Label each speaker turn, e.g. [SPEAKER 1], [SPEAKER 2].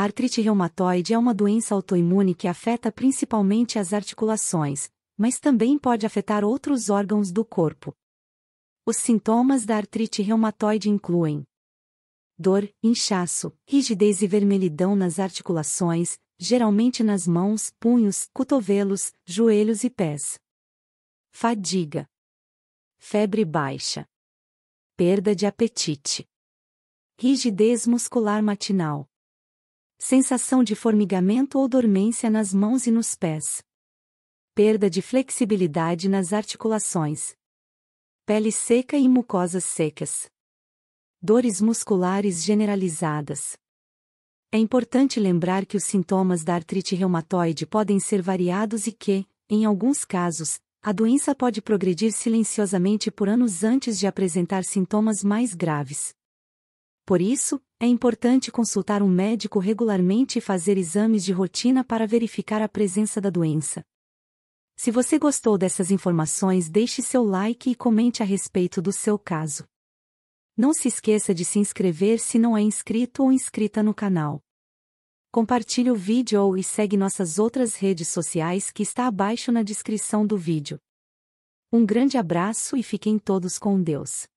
[SPEAKER 1] A artrite reumatoide é uma doença autoimune que afeta principalmente as articulações, mas também pode afetar outros órgãos do corpo. Os sintomas da artrite reumatoide incluem dor, inchaço, rigidez e vermelhidão nas articulações, geralmente nas mãos, punhos, cotovelos, joelhos e pés. Fadiga. Febre baixa. Perda de apetite. Rigidez muscular matinal sensação de formigamento ou dormência nas mãos e nos pés, perda de flexibilidade nas articulações, pele seca e mucosas secas, dores musculares generalizadas. É importante lembrar que os sintomas da artrite reumatoide podem ser variados e que, em alguns casos, a doença pode progredir silenciosamente por anos antes de apresentar sintomas mais graves. Por isso, é importante consultar um médico regularmente e fazer exames de rotina para verificar a presença da doença. Se você gostou dessas informações, deixe seu like e comente a respeito do seu caso. Não se esqueça de se inscrever se não é inscrito ou inscrita no canal. Compartilhe o vídeo ou e segue nossas outras redes sociais que está abaixo na descrição do vídeo. Um grande abraço e fiquem todos com Deus.